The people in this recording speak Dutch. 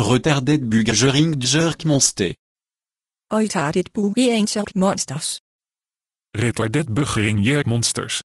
Retarded bugeringsmonster. Retarded bugeringsmonsters. Retarded Monsters.